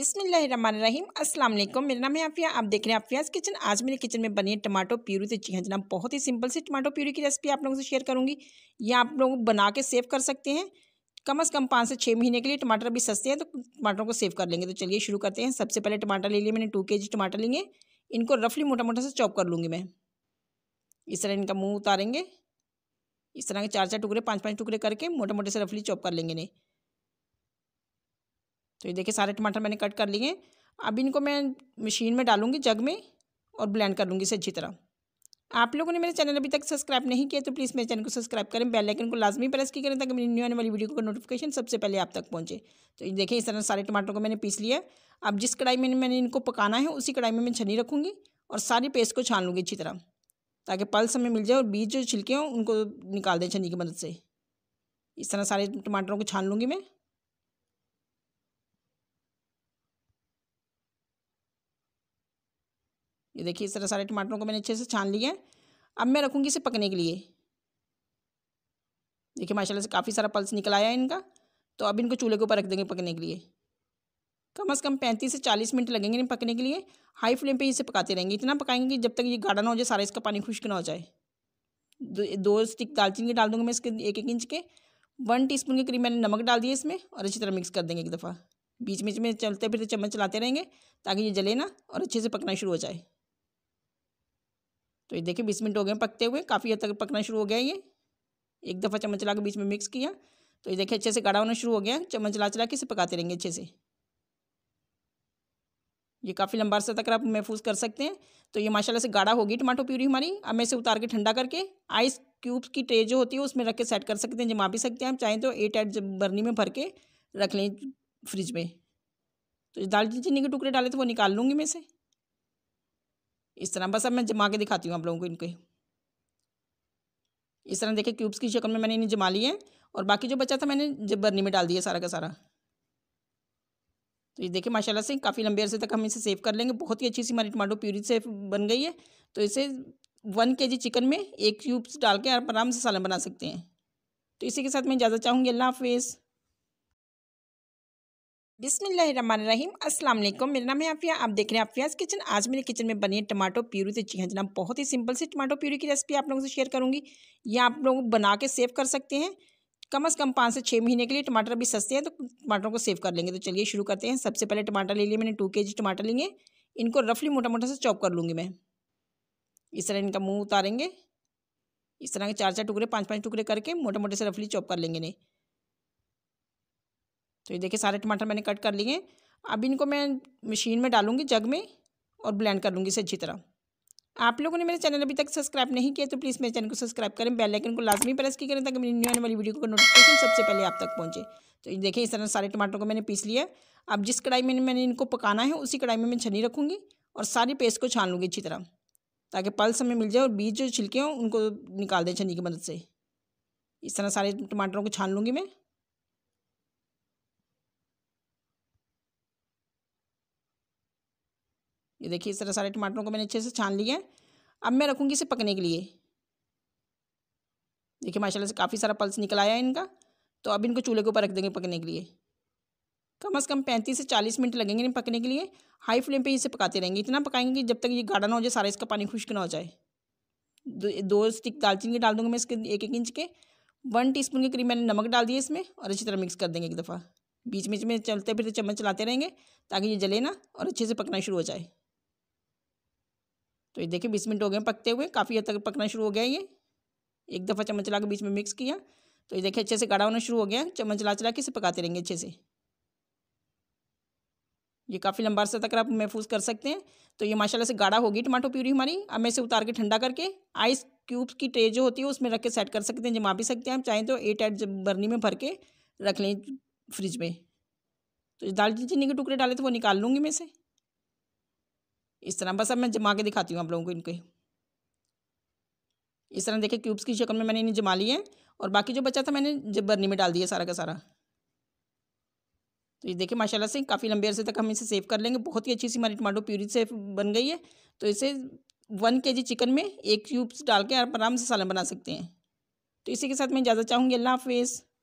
अस्सलाम असलम मेरा नाम है आफिया आप देख रहे हैं आफियाज किचन आज मेरे किचन में बनी है टमाटो प्यूरी से जी जनाब बहुत ही सिंपल सी टमाटो प्यूरी की रेसिपी आप लोगों से शेयर करूंगी ये आप लोग बना के सेव कर सकते हैं कम से कम पाँच से छः महीने के लिए टमाटर अभी सस्ते हैं तो टमाटरों को सेव कर लेंगे तो चलिए शुरू करते हैं सबसे पहले टमाटर ले लिए मैंने टू के टमाटर लेंगे इनको रफली मोटा मोटा से चॉप कर लूँगी मैं इस तरह इनका मुँह उतारेंगे इस तरह के चार चार टुकड़े पाँच पाँच टुकड़े करके मोटे मोटे से रफली चॉप कर लेंगे इन्हें तो ये देखिए सारे टमाटर मैंने कट कर लिए अब इनको मैं मशीन में डालूँगी जग में और ब्लेंड कर लूँगी इसे अच्छी तरह आप लोगों ने मेरे चैनल अभी तक सब्सक्राइब नहीं किया तो प्लीज़ मेरे चैनल को सब्सक्राइब करें बेल आइकन को लाजमी प्रेस की करें ताकि मेरी न्यू आने वाली वीडियो का नोटिफिकेशन सबसे पहले आप तक पहुंचे तो देखिए इस तरह सारे टमाटर को मैंने पीस लिया अब जिस कढ़ाई में मैंने इनको पकाना है उसी कढ़ाई में मैं छनी रखूँगी और सारी पेस्ट को छान लूँगी अच्छी तरह ताकि पल्स हमें मिल जाए और बीज जो छिलके हों उनको निकाल दें छनी की मदद से इस तरह सारे टमाटरों को छान लूँगी मैं देखिए इस तरह सारे टमाटरों को मैंने अच्छे से छान लिया है अब मैं रखूँगी इसे पकने के लिए देखिए माशाल्लाह से काफ़ी सारा पल्स निकल आया है इनका तो अब इनको चूल्हे के ऊपर रख देंगे पकने के लिए कम अज़ कम पैंतीस से चालीस मिनट लगेंगे इन्हें पकने के लिए हाई फ्लेम पे इसे पकाते रहेंगे इतना पकाएंगे कि जब तक ये गाढ़ा ना हो जाए सारा इसका पानी खुश्क ना हो जाए दो, दो स्टिक दालचीनी डाल दूँगा मैं इसके एक एक इंच के वन टी स्पून के करीब मैंने नमक डाल दिया इसमें और अच्छी तरह मिक्स कर देंगे एक दफ़ा बीच बीच में चलते फिरते चम्मच चलाते रहेंगे ताकि ये जले ना और अच्छे से पकना शुरू हो जाए तो ये देखिए बीस मिनट हो गए पकते हुए काफ़ी हद तक पकना शुरू हो गया ये एक दफ़ा चम्मच चला के बीच में मिक्स किया तो ये देखिए अच्छे से गाढ़ा होना शुरू हो गया चम्मच चला चला के इसे पकाते रहेंगे अच्छे से ये काफ़ी लंबा अर्सा तक आप महफूज कर सकते हैं तो ये माशाल्लाह से गाढ़ा होगी टमाटो प्यूरी हमारी अब मैं इसे उतार के ठंडा करके आइस क्यूब्स की ट्रे जो होती है उसमें रख के सेट कर सकते हैं जमा भी सकते हैं आप चाहें तो एट जब बर्नी में भर के रख लें फ्रिज में तो चीनी के टुकड़े डाले तो वो निकाल लूँगी मैं इसे इस तरह बस अब मैं जमा के दिखाती हूँ आप लोगों को इनके इस तरह देखिए क्यूब्स की शक्ल में मैंने इन्हें जमा लिए और बाकी जो बचा था मैंने बर्नी में डाल दिया सारा का सारा तो ये देखिए माशाल्लाह से काफ़ी लंबे अरसे तक हम इसे सेव कर लेंगे बहुत ही अच्छी सी हमारी टमाटो प्यूरी सेफ बन गई है तो इसे वन के जी चिकन में एक क्यूब्स डाल के आप आराम से सालन बना सकते हैं तो इसी के साथ मैं इजाज़त चाहूँगी अल्लाह हाफिज़ बिसमीम अस्सलाम वालेकुम मेरा नाम है आफिया आप देख रहे हैं आफियाज किचन आज मेरे किचन में बनी है टमाटो प्यूरी तो जी हाँ जनाब बहुत ही सिंपल सी टमाटो प्यूरी की रेसिपी आप लोगों से शेयर करूंगी ये आप लोग बना के सेव कर सकते हैं कम अज़ कम पाँच से छः महीने के लिए टमाटर भी सस्ते हैं तो टमाटरों को सेव कर लेंगे तो चलिए शुरू करते हैं सबसे पहले टमाटर ले लिए मैंने टू के टमाटर लेंगे इनको रफली मोटा मोटा से चॉप कर लूँगी मैं इस तरह इनका मुँह उतारेंगे इस तरह के चार चार टुकड़े पाँच पाँच टुकड़े करके मोटे मोटे से रफली चॉप कर लेंगे इन्हें तो ये देखिए सारे टमाटर मैंने कट कर लिए अब इनको मैं मशीन में डालूँगी जग में और ब्लेंड कर लूँगी इसे अच्छी तरह आप लोगों ने मेरे चैनल अभी तक सब्सक्राइब नहीं किया तो प्लीज़ मेरे चैनल को सब्सक्राइब करें बेल आइकन को लाजमी प्रेस की करें ताकि मेरी न्यू आने वाली वीडियो का नोटिफिकेशन सबसे पहले आप तक पहुंचे तो ये देखें इस तरह सारे टमाटरों को मैंने पीस लिया अब जिस कढ़ाई में मैंने इनको पकाना है उसी कढ़ाई में मैं छनी रखूँगी और सारी पेस्ट को छान लूँगी अच्छी तरह ताकि पल्स हमें मिल जाए और बीज जो छिलके हों उनको निकाल दें छनी की मदद से इस तरह सारे टमाटरों को छान लूँगी मैं ये देखिए इस तरह सारे टमाटरों को मैंने अच्छे से छान लिया है अब मैं रखूँगी इसे पकने के लिए देखिए माशाल्लाह से काफ़ी सारा पल्स निकल आया है इनका तो अब इनको चूल्हे के ऊपर रख देंगे पकने के लिए कम अज़ कम पैंतीस से चालीस मिनट लगेंगे इन पकने के लिए हाई फ्लेम पे इसे पकाते रहेंगे इतना पकाएंगे कि जब तक ये गाढ़ा ना हो जाए सारा इसका पानी खुश्क ना हो जाए दो, दो स्टिक दालचीनी के डाल दूँगी मैं इसके एक एक इंच के वन टीस्पून के करीब मैंने नमक डाल दिया इसमें और अच्छी तरह मिक्स कर देंगे एक दफ़ा बीच बीच में चलते फिरते चम्मच चलाते रहेंगे ताकि ये जले ना और अच्छे से पकना शुरू हो जाए तो ये देखिए बीस मिनट हो गए पकते हुए काफ़ी हद तक पकना शुरू हो गया ये एक दफ़ा चम्मच चला के बीच में मिक्स किया तो ये देखिए अच्छे से गाढ़ा होना शुरू हो गया चम्मच चला चला के इसे पकाते रहेंगे अच्छे से ये काफ़ी लंबा अर्सा तक आप महफूज कर सकते हैं तो ये माशाल्लाह से गाढ़ा होगी टमाटो प्यूरी हमारी अब मैं इसे उतार के ठंडा करके आइस क्यूब्स की ट्रे जो होती है उसमें रख के सेट कर सकते हैं जमा भी सकते हैं हम चाहें तो एट एट बर्नी में भर के रख लें फ्रिज में तो दाल चीनी के टुकड़े डाले थे तो वो निकाल लूँगी मैं इसे इस तरह बस अब मैं जमा के दिखाती हूँ आप लोगों को इनके इस तरह देखिए क्यूब्स की शक्ल में मैंने इन्हें जमा लिए और बाकी जो बचा था मैंने जब बर्नी में डाल दिया सारा का सारा तो ये देखिए माशाल्लाह से काफ़ी लंबे अरसे तक हम इसे सेव कर लेंगे बहुत ही अच्छी सी हमारी टमाटो प्यूरी सेफ बन गई है तो इसे वन के जी चिकन में एक क्यूब्स डाल के आप आराम से सालन बना सकते हैं तो इसी के साथ मैं ज़्यादा चाहूँगी अल्लाह हाफिज़